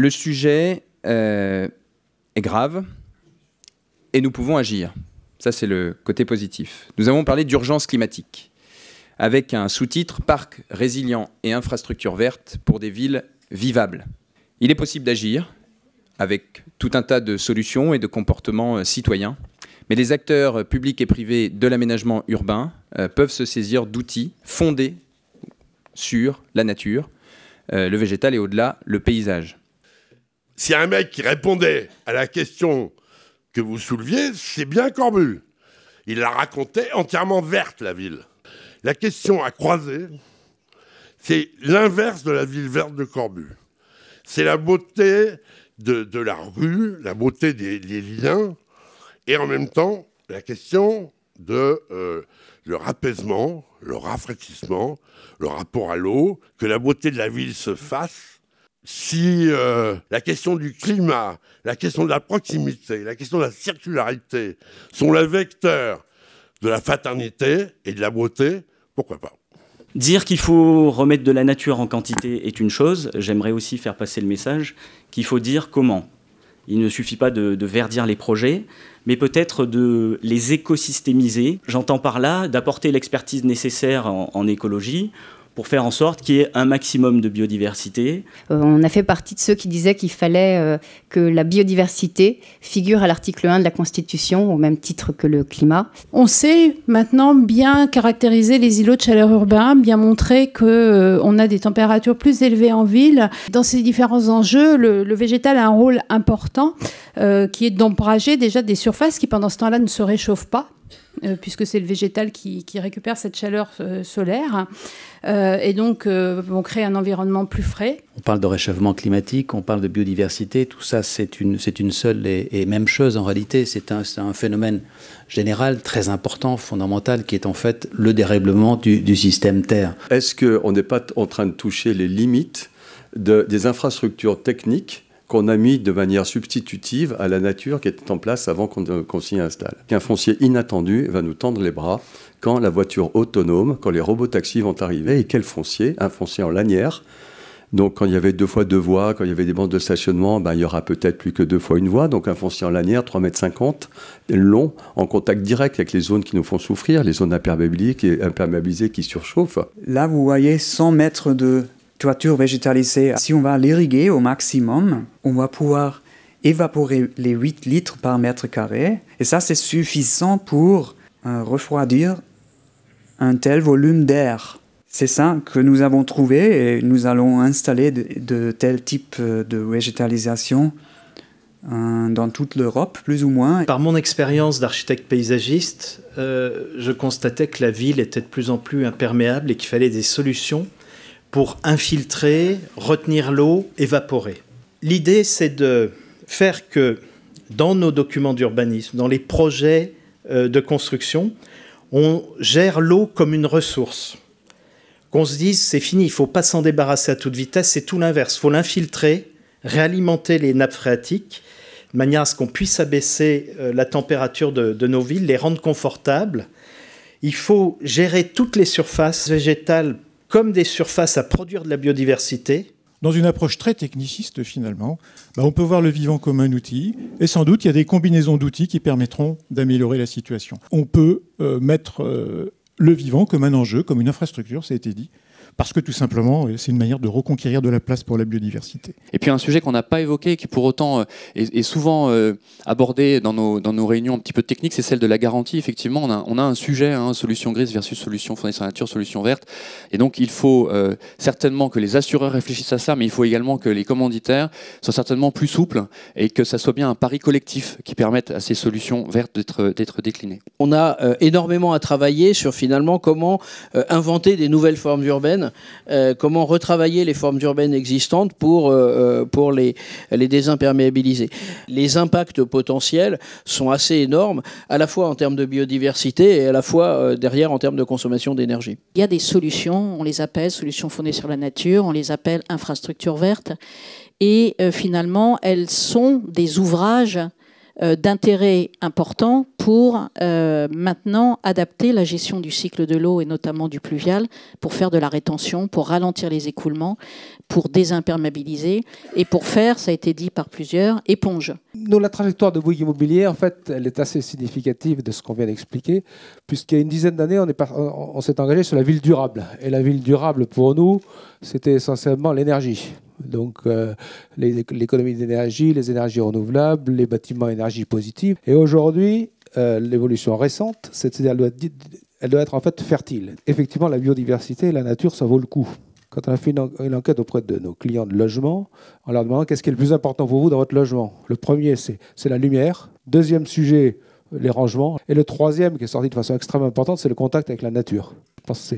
Le sujet euh, est grave et nous pouvons agir. Ça, c'est le côté positif. Nous avons parlé d'urgence climatique avec un sous-titre parc résilient et infrastructures vertes pour des villes vivables. Il est possible d'agir avec tout un tas de solutions et de comportements euh, citoyens, mais les acteurs euh, publics et privés de l'aménagement urbain peuvent se saisir d'outils fondés sur la nature, le végétal et au-delà le paysage si un mec qui répondait à la question que vous souleviez, c'est bien Corbu. Il la racontait entièrement verte, la ville. La question à croiser, c'est l'inverse de la ville verte de Corbu. C'est la beauté de, la rue, la beauté des, liens, et en même temps, la question de euh, leur apaisement, leur rafraîchissement, le rapport à l'eau, que la beauté de la ville se fasse si euh, la question du climat, la question de la proximité, la question de la circularité sont les vecteurs de la fraternité et de la beauté, pourquoi pas Dire qu'il faut remettre de la nature en quantité est une chose, j'aimerais aussi faire passer le message qu'il faut dire comment. Il ne suffit pas de, verdir les projets, mais peut-être de les écosystémiser. J'entends par là d'apporter l'expertise nécessaire en écologie pour faire en sorte qu'il y ait un maximum de biodiversité. Euh, on a fait partie de ceux qui disaient qu'il fallait euh, que la biodiversité figure à l'article 1 de la Constitution, au même titre que le climat. On sait maintenant bien caractériser les îlots de chaleur urbains, bien montrer qu'on euh, a des températures plus élevées en ville. Dans ces différents enjeux, le, le végétal a un rôle important qui est d'ombrager déjà des surfaces qui pendant ce temps-là ne se réchauffent pas euh, puisque c'est le végétal qui, récupère cette chaleur euh, solaire, euh, et donc on crée un environnement plus frais. On parle de réchauffement climatique, on parle de biodiversité, tout ça c'est une, une seule et, même chose en réalité, c'est un, un, phénomène général très important, fondamental, qui est en fait le dérèglement du, système Terre. Est-ce qu'on n'est pas en train de toucher les limites des infrastructures techniques qu'on a mis de manière substitutive à la nature qui était en place avant euh, qu'on s'y installe. Qu'un foncier inattendu va nous tendre les bras quand la voiture autonome, quand les robots taxis vont arriver. Et quel foncier Un foncier en lanière. Donc quand il y avait deux fois deux voies, quand il y avait des bandes de stationnement, ben, il y aura peut-être plus que deux fois une voie. Donc un foncier en lanière, 3,50 m, long, en contact direct avec les zones qui nous font souffrir, les zones imperméabilisées qui, imperméabilisées qui surchauffent. Là, vous voyez 100 mètres de toiture végétalisée, si on va l'irriguer au maximum, on va pouvoir évaporer les 8 litres par mètre carré. Et ça, c'est suffisant pour euh, refroidir un tel volume d'air. C'est ça que nous avons trouvé et nous allons installer de, tels types euh, de végétalisation euh, dans toute l'Europe, plus ou moins. Par mon expérience d'architecte paysagiste, je constatais que la ville était de plus en plus imperméable et qu'il fallait des solutions pour infiltrer, retenir l'eau, évaporer. L'idée, c'est de faire que dans nos documents d'urbanisme, dans les projets euh, de construction, on gère l'eau comme une ressource. Qu'on se dise, c'est fini, il ne faut pas s'en débarrasser à toute vitesse, c'est tout l'inverse. Il faut l'infiltrer, réalimenter les nappes phréatiques, de manière à ce qu'on puisse abaisser euh, la température de, de, nos villes, les rendre confortables. Il faut gérer toutes les surfaces végétales comme des surfaces à produire de la biodiversité. Dans une approche très techniciste finalement, bah, on peut voir le vivant comme un outil et sans doute il y a des combinaisons d'outils qui permettront d'améliorer la situation. On peut euh, mettre euh, le vivant comme un enjeu, comme une infrastructure, ça a été dit, parce que tout simplement, euh, c'est une manière de reconquérir de la place pour la biodiversité. Et puis un sujet qu'on n'a pas évoqué, qui pour autant euh, est, souvent euh, abordé dans nos, dans nos, réunions un petit peu techniques, c'est celle de la garantie. Effectivement, on a, on a un sujet, hein, solution grise versus solution fondée sur la nature, solution verte. Et donc il faut certainement que les assureurs réfléchissent à ça, mais il faut également que les commanditaires soient certainement plus souples et que ça soit bien un pari collectif qui permette à ces solutions vertes d'être déclinées. On a énormément à travailler sur finalement comment inventer des nouvelles formes urbaines euh, comment retravailler les formes urbaines existantes pour, euh, euh, pour les, les désimperméabiliser. Les impacts potentiels sont assez énormes, à la fois en termes de biodiversité et à la fois derrière en termes de consommation d'énergie. Il y a des solutions, on les appelle solutions fondées sur la nature, on les appelle infrastructures vertes, et finalement elles sont des ouvrages euh, d'intérêt important pour euh, maintenant adapter la gestion du cycle de l'eau et notamment du pluvial pour faire de la rétention, pour ralentir les écoulements, pour désimperméabiliser et pour faire, ça a été dit par plusieurs, éponge. Donc, la trajectoire de Bouygues Immobilier, en fait, elle est assez significative de ce qu'on vient d'expliquer, puisqu'il y a une dizaine d'années, on, on s'est engagé sur la ville durable. Et la ville durable, pour nous, c'était essentiellement l'énergie donc euh, l'économie d'énergie, les énergies renouvelables, les bâtiments énergie positive. Et aujourd'hui, euh, l'évolution récente, c'est-à-dire elle, doit être en fait fertile. Effectivement, la biodiversité et la nature, ça vaut le coup quand on a fait une, enquête auprès de nos clients de logement, en leur demandant qu'est-ce qui est le plus important pour vous dans votre logement. Le premier, c'est la lumière. Deuxième sujet, les rangements. Et le troisième, qui est sorti de façon extrêmement importante, c'est le contact avec la nature. Je pense que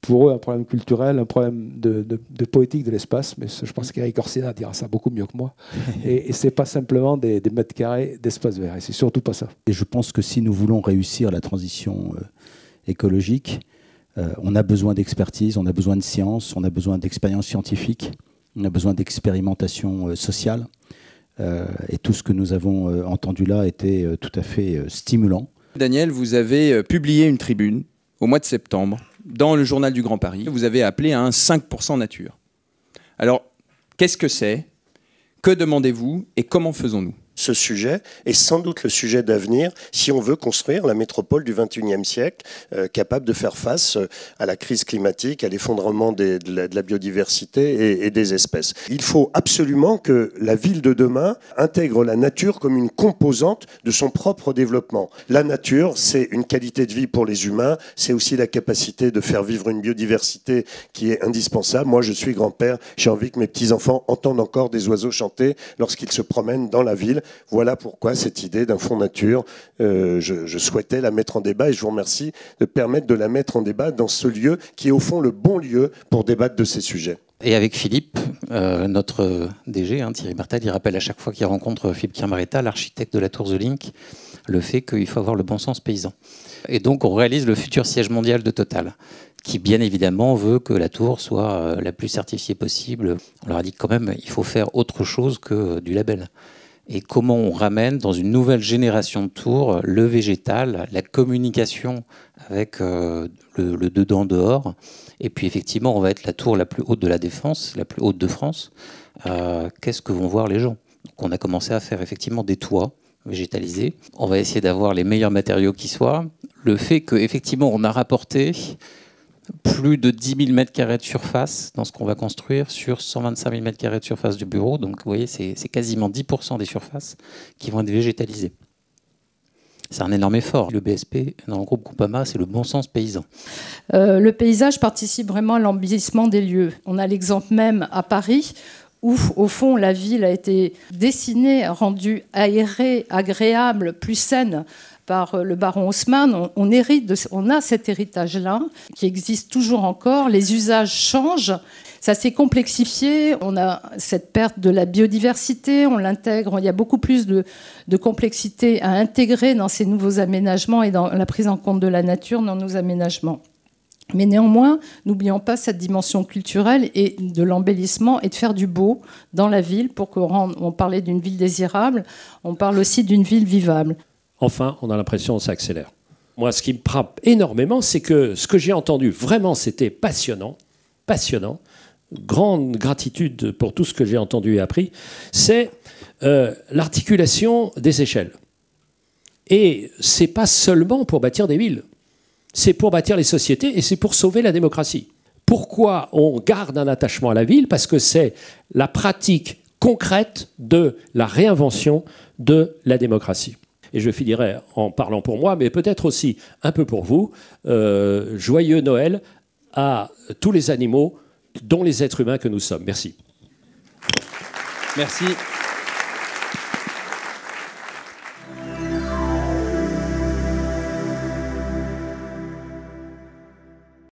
pour eux un problème culturel, un problème de, poétique de l'espace, mais je pense qu'Eric Orsina dira ça beaucoup mieux que moi. et, et c'est pas simplement des, mètres carrés d'espace vert, et c'est surtout pas ça. Et je pense que si nous voulons réussir la transition euh, écologique, euh, on a besoin d'expertise, on a besoin de science, on a besoin d'expérience scientifique, on a besoin d'expérimentation euh, sociale. et tout ce que nous avons entendu là était tout à fait stimulant. Daniel, vous avez publié une tribune au mois de septembre dans le journal du Grand Paris, vous avez appelé à un 5% nature. Alors, qu'est-ce que c'est Que demandez-vous et comment faisons-nous ce sujet est sans doute le sujet d'avenir si on veut construire la métropole du 21e siècle euh, capable de faire face euh, à la crise climatique, à l'effondrement de, la biodiversité et des espèces. Il faut absolument que la ville de demain intègre la nature comme une composante de son propre développement. La nature, c'est une qualité de vie pour les humains, c'est aussi la capacité de faire vivre une biodiversité qui est indispensable. Moi, je suis grand-père, j'ai envie que mes petits-enfants entendent encore des oiseaux chanter lorsqu'ils se promènent dans la ville. Voilà pourquoi cette idée d'un fonds nature, euh, je, souhaitais la mettre en débat et je vous remercie de permettre de la mettre en débat dans ce lieu qui est au fond le bon lieu pour débattre de ces sujets. Et avec Philippe, euh, notre DG, hein, Thierry Martel, il rappelle à chaque fois qu'il rencontre Philippe Chiamaretta, l'architecte de la Tour The Link, le fait qu'il faut avoir le bon sens paysan. Et donc on réalise le futur siège mondial de Total, qui bien évidemment veut que la tour soit euh, la plus certifiée possible. On leur a dit quand même, il faut faire autre chose que du label et comment on ramène dans une nouvelle génération de tours euh, le végétal, la communication avec euh, le, dedans-dehors. Et puis effectivement, on va être la tour la plus haute de la défense, la plus haute de France. Euh, qu'est-ce que vont voir les gens Donc on a commencé à faire effectivement des toits végétalisés. On va essayer d'avoir les meilleurs matériaux qui soient. Le fait qu'effectivement on a rapporté plus de 10 000 mètres carrés de surface dans ce qu'on va construire sur 125 000 mètres carrés de surface du bureau. Donc, vous voyez, c'est quasiment 10% des surfaces qui vont être végétalisées. C'est un énorme effort. Le BSP, dans le groupe Coupama, c'est le bon sens paysan. Euh, le paysage participe vraiment à l'embellissement des lieux. On a l'exemple même à Paris où, au fond, la ville a été dessinée, rendue aérée, agréable, plus saine par euh, le baron Haussmann, on, hérite on a cet héritage-là qui existe toujours encore. Les usages changent. Ça s'est complexifié, on a cette perte de la biodiversité, on l'intègre, il y a beaucoup plus de, complexité à intégrer dans ces nouveaux aménagements et dans la prise en compte de la nature dans nos aménagements. Mais néanmoins, n'oublions pas cette dimension culturelle et de l'embellissement et de faire du beau dans la ville pour qu'on on parlait d'une ville désirable, on parle aussi d'une ville vivable enfin, on a l'impression ça s'accélère. Moi, ce qui me frappe énormément, c'est que ce que j'ai entendu, vraiment, c'était passionnant, passionnant. Grande gratitude pour tout ce que j'ai entendu et appris. C'est euh, l'articulation des échelles. Et ce n'est pas seulement pour bâtir des villes, c'est pour bâtir les sociétés et c'est pour sauver la démocratie. Pourquoi on garde un attachement à la ville Parce que c'est la pratique concrète de la réinvention de la démocratie. Et je finirai en parlant pour moi, mais peut-être aussi un peu pour vous. Euh, joyeux Noël à tous les animaux, dont les êtres humains que nous sommes. Merci. Merci.